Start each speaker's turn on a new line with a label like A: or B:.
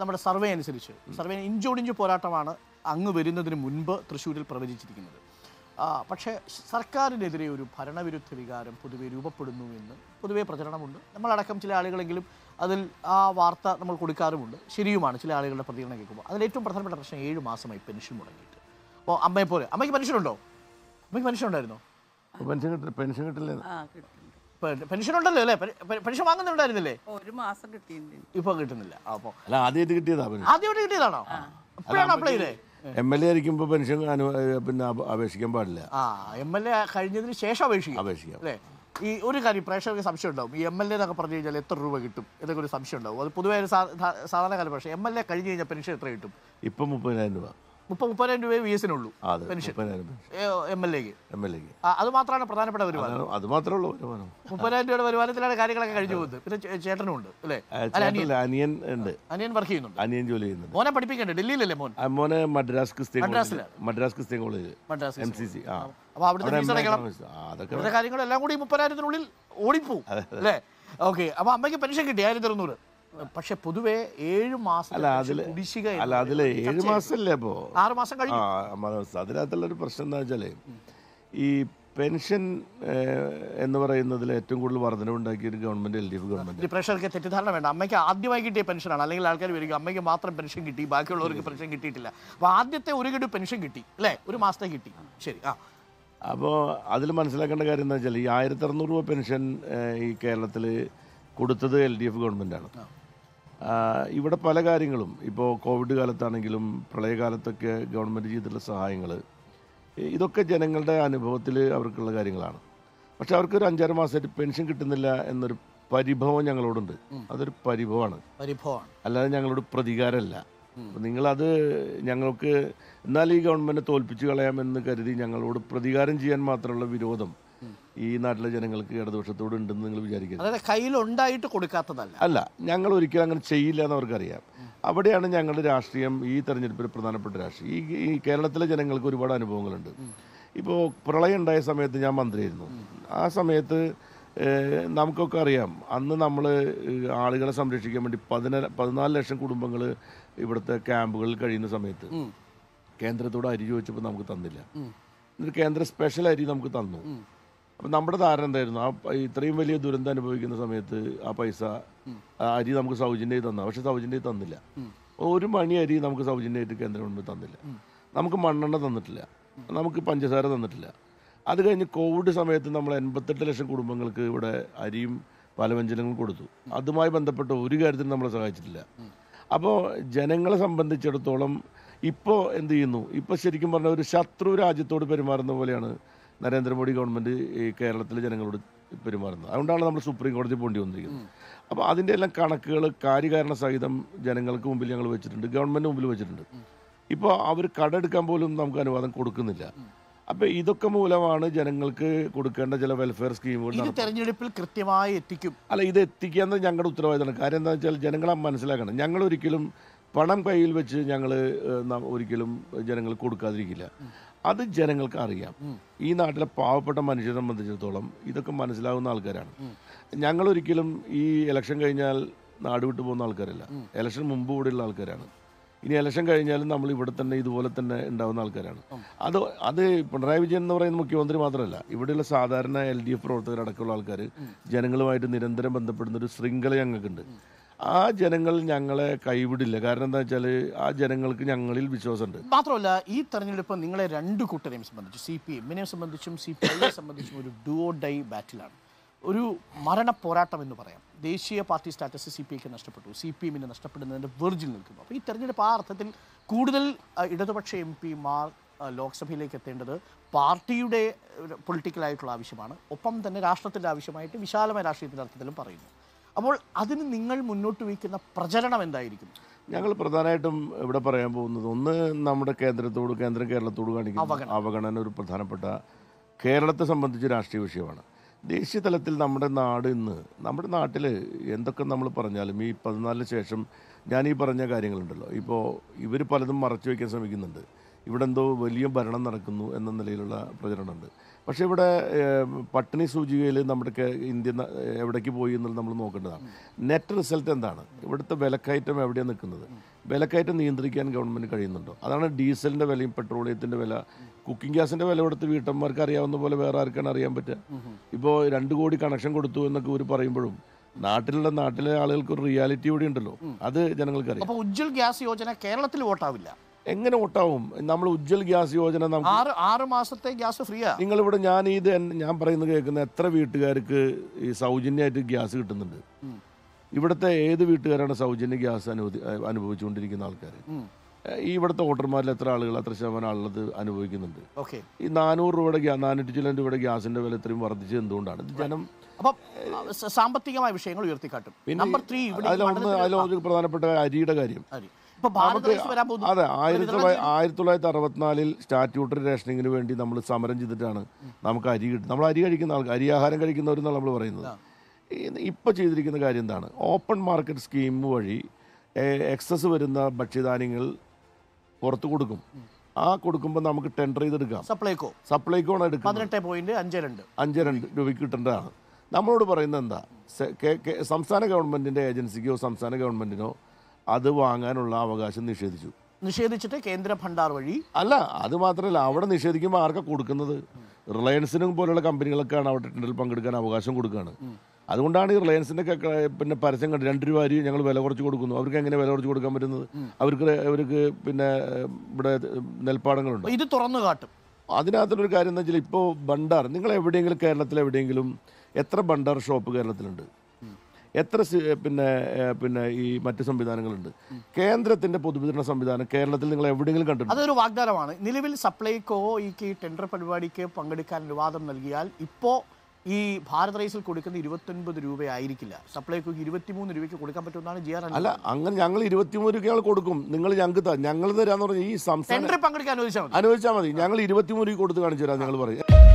A: നമ്മുടെ സർവേ അനുസരിച്ച് സർവേ ഇഞ്ചോടിഞ്ച് പോരാട്ടമാണ് അങ്ങ് വരുന്നതിന് മുൻപ് തൃശ്ശൂരിൽ പ്രവചിച്ചിരിക്കുന്നത് പക്ഷേ സർക്കാരിനെതിരെ ഒരു ഭരണവിരുദ്ധ വികാരം പൊതുവെ രൂപപ്പെടുന്നു എന്ന് പൊതുവെ പ്രചരണമുണ്ട് നമ്മളടക്കം ചില ആളുകളെങ്കിലും അതിൽ ആ വാർത്ത നമ്മൾ കൊടുക്കാറുമുണ്ട് ശരിയുമാണ് ചില ആളുകളുടെ പ്രതികരണം കേൾക്കുമ്പോൾ അതിൽ ഏറ്റവും പ്രധാനപ്പെട്ട പ്രശ്നം ഏഴ് മാസമായി പെൻഷൻ മുടങ്ങിയിട്ട് അപ്പോൾ അമ്മയെ പോലെ അമ്മയ്ക്ക് പെൻഷനുണ്ടോ അമ്മയ്ക്ക് പെൻഷൻ ഉണ്ടായിരുന്നോ പെൻഷൻ പെൻഷൻ കിട്ടില്ല
B: പെൻഷൻ ഉണ്ടല്ലോ അല്ലേ പെൻഷൻ
A: ഒരു മാസം കിട്ടിയിട്ടുണ്ട്
B: കിട്ടുന്നില്ല അല്ല കിട്ടിയതാ
A: കിട്ടിയതാണോ അപ്ലൈ
B: പിന്നെ അപേക്ഷിക്കാൻ പാടില്ല ആ എം എൽ എ കഴിഞ്ഞതിന് ശേഷം അപേക്ഷിക്കാം അപേക്ഷിക്കാം
A: അല്ലേ ഈ ഒരു കാര്യം പ്രേക്ഷകർക്ക് സംശയം ഉണ്ടാവും ഈ എം എൽ എ എന്നൊക്കെ പറഞ്ഞു കഴിഞ്ഞാൽ എത്ര രൂപ കിട്ടും എന്നൊക്കെ ഒരു സംശയം ഉണ്ടാവും അത് പൊതുവേ സാധാരണ കാലം പക്ഷേ എം എൽ എ കഴിഞ്ഞാൽ പെൻഷൻ എത്ര കിട്ടും ഇപ്പം മുപ്പതിനായിരം രൂപ മുപ്പത് മുപ്പതിനായിരം രൂപയെ വി എസിനുള്ളൂ പെൻഷൻ എം എൽ അത് മാത്രമാണ് പ്രധാനപ്പെട്ട വരുമാനം അത് മാത്രമേ ഉള്ളൂ വരുമാനം മുപ്പതിനായിരം രൂപയുടെ വരുമാനത്തിലാണ് കാര്യങ്ങളൊക്കെ കഴിഞ്ഞു പോകുന്നത് പിന്നെ ചേട്ടനും ഉണ്ട്
B: അല്ലേ അനിയൻ ഉണ്ട് അനിയൻ വർക്ക് ചെയ്യുന്നുണ്ട് അനിയൻ ജോലി ചെയ്യുന്നുണ്ട് മോനെ പഠിപ്പിക്കണ്ടേ ഡൽഹിയിലല്ലേ മോൻ മോനെ Madras Christian Madras Christian college Madras M C C ആ
A: അപ്പോൾ അവിടുത്തെ ഫീസ് അടയ്ക്കണം അതൊക്കെ കാര്യങ്ങളെല്ലാം കൂടി മുപ്പതിനായിരത്തിനുള്ളിൽ ഓടിപ്പോവും
B: അല്ലേ ഓക്കെ അപ്പോൾ അമ്മയ്ക്ക്
A: പെൻഷൻ കിട്ടി ആയിരത്തി അറുന്നൂറ് പക്ഷെ പൊതുവെ ഏഴ് മാസം
B: അല്ല അതിൽ അല്ല അതിൽ ഏഴ് മാസമല്ലേ അപ്പോൾ ആറ് മാസം കഴിഞ്ഞു അതിനകത്തുള്ളൊരു പ്രശ്നം എന്താ വെച്ചാൽ ഈ പെൻഷൻ എന്ന് പറയുന്നതിൽ ഏറ്റവും കൂടുതൽ വർധനവുണ്ടാക്കിയ ഒരു government L D F government
A: ഡിപ്രഷനൊക്കെ തെറ്റിദ്ധാരണ വേണ്ട അമ്മയ്ക്ക് ആദ്യമായി കിട്ടിയ പെൻഷനാണ് അല്ലെങ്കിൽ ആൾക്കാർ വരിക അമ്മയ്ക്ക് മാത്രം പെൻഷൻ കിട്ടി ബാക്കിയുള്ളവർക്ക് പെൻഷൻ കിട്ടിയിട്ടില്ല അപ്പോൾ ആദ്യത്തെ ഒരു ഗഡു പെൻഷൻ കിട്ടി അല്ലേ ഒരു മാസത്തെ കിട്ടി ശരി ആ
B: അപ്പോൾ അതിൽ മനസ്സിലാക്കേണ്ട കാര്യം എന്താ വെച്ചാൽ ഈ ആയിരത്തി അറുന്നൂറ് രൂപ പെൻഷൻ ഈ കേരളത്തിൽ കൊടുത്തത് എൽ ഡി എഫ് ഗവൺമെൻറ്റാണ് ഇവിടെ പല കാര്യങ്ങളും ഇപ്പോൾ കോവിഡ് കാലത്താണെങ്കിലും പ്രളയകാലത്തൊക്കെ ഗവൺമെൻറ് ചെയ്തിട്ടുള്ള സഹായങ്ങൾ ഇതൊക്കെ ജനങ്ങളുടെ അനുഭവത്തിൽ അവർക്കുള്ള കാര്യങ്ങളാണ് പക്ഷെ അവർക്കൊരു അഞ്ചാറ് മാസമായിട്ട് പെൻഷൻ കിട്ടുന്നില്ല എന്നൊരു പരിഭവം ഞങ്ങളോടുണ്ട് അതൊരു പരിഭവമാണ് പരിഭവമാണ് അല്ലാതെ ഞങ്ങളോട് പ്രതികാരമല്ല നിങ്ങളത് ഞങ്ങൾക്ക് എന്നാൽ ഈ ഗവൺമെൻറ് തോൽപ്പിച്ചു കളയാമെന്ന് കരുതി ഞങ്ങളോട് പ്രതികാരം ചെയ്യാൻ മാത്രമുള്ള വിരോധം ഈ നാട്ടിലെ ജനങ്ങൾക്ക് ഇടതുപക്ഷത്തോട് ഉണ്ടെന്ന് നിങ്ങൾ വിചാരിക്കുന്നത്
A: അതായത് കയ്യിലുണ്ടായിട്ട് കൊടുക്കാത്തതല്ല
B: അല്ല ഞങ്ങൾ ഒരിക്കലും അങ്ങനെ ചെയ്യില്ല എന്ന് അവർക്കറിയാം അവിടെയാണ് ഞങ്ങളുടെ രാഷ്ട്രീയം ഈ തെരഞ്ഞെടുപ്പിൽ പ്രധാനപ്പെട്ട രാഷ്ട്രീയം ഈ കേരളത്തിലെ ജനങ്ങൾക്ക് ഒരുപാട് അനുഭവങ്ങളുണ്ട് ഇപ്പോൾ പ്രളയം ഉണ്ടായ സമയത്ത് ഞാൻ മന്ത്രിയായിരുന്നു ആ സമയത്ത് നമുക്കൊക്കെ അറിയാം അന്ന് നമ്മൾ ആളുകളെ സംരക്ഷിക്കാൻ വേണ്ടി പതിനാ പതിനാല് ലക്ഷം കുടുംബങ്ങൾ ഇവിടുത്തെ ക്യാമ്പുകളിൽ കഴിയുന്ന സമയത്ത് കേന്ദ്രത്തോട് അരി ചോദിച്ചപ്പോൾ നമുക്ക് തന്നില്ല എന്നിട്ട് കേന്ദ്ര സ്പെഷ്യൽ അരി നമുക്ക് തന്നു അപ്പം നമ്മുടെ ധാരണ എന്തായിരുന്നു ആ ഇത്രയും വലിയ ദുരന്തം അനുഭവിക്കുന്ന സമയത്ത് ആ പൈസ അരി നമുക്ക് സൗജന്യമായി തന്ന പക്ഷെ സൗജന്യമായി തന്നില്ല ഒരു മണി അരി നമുക്ക് സൗജന്യമായിട്ട് കേന്ദ്ര ഗവൺമെന്റ് തന്നില്ല നമുക്ക് മണ്ണെണ്ണ തന്നിട്ടില്ല നമുക്ക് പഞ്ചസാര തന്നിട്ടില്ല അത് കഴിഞ്ഞ് കോവിഡ് സമയത്ത് നമ്മൾ എൺപത്തെട്ട് ലക്ഷം കുടുംബങ്ങൾക്ക് ഇവിടെ അരിയും പലവ്യഞ്ജനങ്ങളും കൊടുത്തു അതുമായി ബന്ധപ്പെട്ട ഒരു കാര്യത്തിനും നമ്മളെ സഹായിച്ചിട്ടില്ല അപ്പോൾ ജനങ്ങളെ സംബന്ധിച്ചിടത്തോളം ഇപ്പോൾ എന്ത് ചെയ്യുന്നു ഇപ്പോൾ ശരിക്കും പറഞ്ഞാൽ ഒരു ശത്രു രാജ്യത്തോട് പെരുമാറുന്ന പോലെയാണ് നരേന്ദ്രമോദി ഗവൺമെൻറ് ഈ കേരളത്തിലെ ജനങ്ങളോട് പെരുമാറുന്നത് അതുകൊണ്ടാണ് നമ്മൾ സുപ്രീം കോടതി പോണ്ടി വന്നിരിക്കുന്നത് അപ്പോൾ അതിൻ്റെ എല്ലാം കണക്കുകൾ കാര്യകാരണ സഹിതം ജനങ്ങൾക്ക് മുമ്പിൽ ഞങ്ങൾ വെച്ചിട്ടുണ്ട് ഗവൺമെൻറ് മുമ്പിൽ വെച്ചിട്ടുണ്ട് ഇപ്പോൾ അവർ കടെടുക്കാൻ പോലും നമുക്ക് അനുവാദം കൊടുക്കുന്നില്ല അപ്പോൾ ഇതൊക്കെ മൂലമാണ് ജനങ്ങൾക്ക് കൊടുക്കേണ്ട ചില വെൽഫെയർ സ്കീമുകൾ തെരഞ്ഞെടുപ്പിൽ കൃത്യമായി എത്തിക്കും അല്ല ഇത് എത്തിക്കുക ഞങ്ങളുടെ ഉത്തരവാദിത്തമാണ് കാര്യം എന്താണെന്ന് വെച്ചാൽ ജനങ്ങളെ മനസ്സിലാക്കണം ഞങ്ങൾ ഒരിക്കലും പണം കയ്യിൽ വെച്ച് ഞങ്ങൾ ഒരിക്കലും ജനങ്ങൾ കൊടുക്കാതിരിക്കില്ല അത് ജനങ്ങൾക്ക് അറിയാം ഈ നാട്ടിലെ പാവപ്പെട്ട മനുഷ്യരെ സംബന്ധിച്ചിടത്തോളം ഇതൊക്കെ മനസ്സിലാവുന്ന ആൾക്കാരാണ് ഞങ്ങൾ ഒരിക്കലും ഈ ഇലക്ഷൻ കഴിഞ്ഞാൽ നാട് വിട്ടു പോകുന്ന ആൾക്കാരല്ല ഇലക്ഷൻ മുമ്പ് ഉള്ള ആൾക്കാരാണ് ഇനി ഇലക്ഷൻ കഴിഞ്ഞാലും നമ്മൾ ഇവിടെ തന്നെ ഇതുപോലെ തന്നെ ഉണ്ടാവുന്ന ആൾക്കാരാണ് അത് അത് പിണറായി വിജയൻ എന്ന് പറയുന്ന മുഖ്യമന്ത്രി മാത്രമല്ല ഇവിടെയുള്ള സാധാരണ എൽ ഡി എഫ് പ്രവർത്തകരടക്കമുള്ള ആൾക്കാർ ജനങ്ങളുമായിട്ട് നിരന്തരം ബന്ധപ്പെടുന്ന ഒരു ശൃംഖല ഞങ്ങൾക്കുണ്ട് ആ ജനങ്ങൾ ഞങ്ങളെ കൈവിടില്ല കാരണം എന്താ വെച്ചാൽ ആ ജനങ്ങൾക്ക് ഞങ്ങളിൽ വിശ്വാസമുണ്ട്
A: മാത്രമല്ല ഈ തെരഞ്ഞെടുപ്പ് നിങ്ങളെ രണ്ട് കൂട്ടരെയും സംബന്ധിച്ച് സി പി എമ്മിനെ സംബന്ധിച്ചും സി പി ഐയെ സംബന്ധിച്ചും ഒരു ഡുവോ ഡൈ ബാറ്റിലാണ് ഒരു മരണ പോരാട്ടം എന്ന് പറയാം ദേശീയ പാർട്ടി സ്റ്റാറ്റസ് സി പി ഐക്ക് നഷ്ടപ്പെട്ടു സി പി എമ്മിനെ നഷ്ടപ്പെടുന്നതിൻ്റെ വെർജിൽ നിൽക്കുന്നു അപ്പോൾ ഈ തെരഞ്ഞെടുപ്പ് ആ അർത്ഥത്തിൽ കൂടുതൽ ഇടതുപക്ഷ എം പിമാർ ലോക്സഭയിലേക്ക് എത്തേണ്ടത് പാർട്ടിയുടെ പൊളിറ്റിക്കലായിട്ടുള്ള ആവശ്യമാണ് ഒപ്പം തന്നെ രാഷ്ട്രത്തിൻ്റെ ആവശ്യമായിട്ട് വിശാലമായ രാഷ്ട്രീയത്തിൻ്റെ അർത്ഥത്തിലും പറയുന്നു അപ്പോൾ അതിന് നിങ്ങൾ മുന്നോട്ട് വയ്ക്കുന്ന പ്രചരണം എന്തായിരിക്കും
B: ഞങ്ങൾ പ്രധാനമായിട്ടും ഇവിടെ പറയാൻ പോകുന്നത് ഒന്ന് നമ്മുടെ കേന്ദ്രത്തോട് കേന്ദ്ര കേരളത്തോട് കാണിക്കുന്ന അവഗണന ഒരു പ്രധാനപ്പെട്ട കേരളത്തെ സംബന്ധിച്ച് രാഷ്ട്രീയ വിഷയമാണ് ദേശീയ തലത്തിൽ നമ്മുടെ നാട് ഇന്ന് നമ്മുടെ നാട്ടിൽ എന്തൊക്കെ നമ്മൾ പറഞ്ഞാലും ഈ പതിനാലിന് ശേഷം ഞാൻ ഈ പറഞ്ഞ കാര്യങ്ങളുണ്ടല്ലോ ഇപ്പോൾ ഇവർ പലതും മറച്ചു വയ്ക്കാൻ ശ്രമിക്കുന്നുണ്ട് ഇവിടെ എന്തോ വലിയ ഭരണം നടക്കുന്നു എന്ന നിലയിലുള്ള പ്രചരണമുണ്ട് പക്ഷേ ഇവിടെ പട്ടിണി സൂചികയിൽ നമ്മുടെ ഇന്ത്യ എവിടേക്ക് പോയി എന്നുള്ളത് നമ്മൾ നോക്കേണ്ടതാണ് നെറ്റ് റിസൾട്ട് എന്താണ് ഇവിടുത്തെ വിലക്കയറ്റം എവിടെയാണ് നിൽക്കുന്നത് വിലക്കയറ്റം നിയന്ത്രിക്കാൻ ഗവൺമെൻറ് കഴിയുന്നുണ്ടോ അതാണ് ഡീസലിൻ്റെ വിലയും പെട്രോളിയത്തിൻ്റെ വില കുക്കിംഗ് ഗ്യാസിൻ്റെ വില ഇവിടുത്തെ വീട്ടമ്മമാർക്ക് അറിയാവുന്ന പോലെ വേറെ ആർക്കാണ് അറിയാൻ പറ്റുക ഇപ്പോൾ രണ്ട് കോടി കണക്ഷൻ കൊടുത്തു എന്നൊക്കെ ഒരു പറയുമ്പോഴും നാട്ടിലുള്ള നാട്ടിലെ ആളുകൾക്ക് ഒരു റിയാലിറ്റി കൂടി ഉണ്ടല്ലോ അത് ജനങ്ങൾക്ക് അപ്പോൾ ഉജ്ജ്വൽ
A: ഗ്യാസ് യോജന കേരളത്തിൽ വോട്ടാവില്ല
B: എങ്ങനെ ഓട്ടാവും നമ്മൾ ഉജ്ജ്വൽ ഗ്യാസ് യോജന നമുക്ക് ആറ്
A: ആറ് മാസത്തെ ഗ്യാസ് ഫ്രീയാ
B: നിങ്ങൾ ഇവിടെ ഞാൻ ഇത് ഞാൻ പറയുന്നത് കേൾക്കുന്ന എത്ര വീട്ടുകാർക്ക് ഈ സൗജന്യമായിട്ട് ഗ്യാസ് കിട്ടുന്നുണ്ട് ഇവിടുത്തെ ഏത് വീട്ടുകാരാണ് സൗജന്യ ഗ്യാസ് അനുവദി അനുഭവിച്ചുകൊണ്ടിരിക്കുന്ന ആൾക്കാർ ഈ ഇവിടുത്തെ വോട്ടർമാരിൽ എത്ര ആളുകൾ എത്ര ശതമാനം ആളുകൾ അനുഭവിക്കുന്നുണ്ട് ഓക്കെ ഈ നാനൂറ് രൂപയുടെ ഗ്യാസ് നാനൂറ്റി ചില രൂപയുടെ ഗ്യാസിന്റെ വില ഇത്രയും വർദ്ധിച്ചത് എന്തുകൊണ്ടാണ് ജനം
A: അപ്പം സാമ്പത്തികമായ വിഷയങ്ങൾ ഉയർത്തിക്കാട്ടും നമ്പർ ത്രീ അതിലൊന്ന് അതിലൊരു
B: പ്രധാനപ്പെട്ട അരിയുടെ കാര്യം
A: അതെ
B: ആയിരത്തി തൊള്ളായിരത്തി ആയിരത്തി തൊള്ളായിരത്തി അറുപത്തിനാലിൽ സ്റ്റാറ്റ്യൂട്ടറി റേഷനിങ്ങിന് വേണ്ടി നമ്മൾ സമരം ചെയ്തിട്ടാണ് നമുക്ക് അരി കിട്ടുന്നത് നമ്മൾ അരി കഴിക്കുന്ന ആൾക്ക് അരി ആഹാരം കഴിക്കുന്നവരെന്നാണ് നമ്മൾ പറയുന്നത് ഇപ്പോൾ ചെയ്തിരിക്കുന്ന കാര്യം എന്താണ് ഓപ്പൺ മാർക്കറ്റ് സ്കീം വഴി എക്സസ് വരുന്ന ഭക്ഷ്യധാന്യങ്ങൾ പുറത്തു കൊടുക്കും ആ കൊടുക്കുമ്പോൾ നമുക്ക് ടെൻഡർ ചെയ്തെടുക്കാം സപ്ലൈകോ സപ്ലൈകോ ആണ് എടുക്കുന്നത് അഞ്ച് രണ്ട് രൂപയ്ക്ക് കിട്ടേണ്ടതാണ് നമ്മളോട് പറയുന്നത് എന്താ സംസ്ഥാന ഗവൺമെന്റിന്റെ ഏജൻസിക്കോ സംസ്ഥാന ഗവൺമെന്റിനോ അത് വാങ്ങാനുള്ള അവകാശം നിഷേധിച്ചു
A: നിഷേധിച്ചിട്ട് കേന്ദ്ര ഭണ്ഡാർ വഴി
B: അല്ല അത് മാത്രമല്ല അവിടെ നിഷേധിക്കുമ്പോൾ ആർക്കാ കൊടുക്കുന്നത് റിലയൻസിനും പോലുള്ള കമ്പനികൾക്കാണ് അവിടെ ടെൻഡറിൽ പങ്കെടുക്കാൻ അവകാശം കൊടുക്കുകയാണ് അതുകൊണ്ടാണ് ഈ റിലയൻസിന്റെ പിന്നെ പരസ്യം കണ്ട് രണ്ട് രൂപ അരി ഞങ്ങൾ വില കുറച്ച് കൊടുക്കുന്നു അവർക്ക് എങ്ങനെ വില കുറച്ച് കൊടുക്കാൻ പറ്റുന്നത് അവർക്ക് അവർക്ക് പിന്നെ ഇവിടെ നെൽപ്പാടങ്ങളുണ്ട് ഇത് തുറന്നു കാട്ടും അതിനകത്തൊരു കാര്യം എന്താ വെച്ചാൽ ഇപ്പോൾ ഭണ്ഡാർ നിങ്ങൾ എവിടെയെങ്കിലും കേരളത്തിൽ എവിടെയെങ്കിലും എത്ര ഭണ്ഡാർ ഷോപ്പ് കേരളത്തിലുണ്ട് എത്ര പിന്നെ പിന്നെ ഈ മറ്റ് സംവിധാനങ്ങളുണ്ട് കേന്ദ്രത്തിന്റെ പൊതുവിതരണ സംവിധാനം കേരളത്തിൽ നിങ്ങൾ എവിടെയെങ്കിലും കണ്ടിട്ടുണ്ട് അതൊരു
A: വാഗ്ദാനമാണ് നിലവിൽ സപ്ലൈകോ ഈ ടെൻഡർ പരിപാടിക്ക് പങ്കെടുക്കാൻ അനുവാദം നൽകിയാൽ ഇപ്പോ ഈ ഭാരത് റൈസിൽ കൊടുക്കുന്ന ഇരുപത്തൊൻപത്
B: രൂപയായിരിക്കില്ല
A: സപ്ലൈക്കോ ഇരുപത്തിമൂന്ന് രൂപയ്ക്ക് കൊടുക്കാൻ പറ്റുമെന്നാണ് ജി ആർ അല്ല
B: അങ്ങനെ ഞങ്ങൾ ഇരുപത്തിമൂന്ന് രൂപയാണ് കൊടുക്കും നിങ്ങൾ ഞങ്ങൾക്ക് ഞങ്ങൾ തരാന്ന് പറഞ്ഞാൽ ഈ സംസ്ഥാനം പങ്കെടുക്കാൻ അനുവദിച്ചാൽ മതി ഞങ്ങൾ ഇരുപത്തിമൂന്ന് രൂപ കൊടുത്ത് കാണിച്ചു തരാം ഞങ്ങൾ പറയാം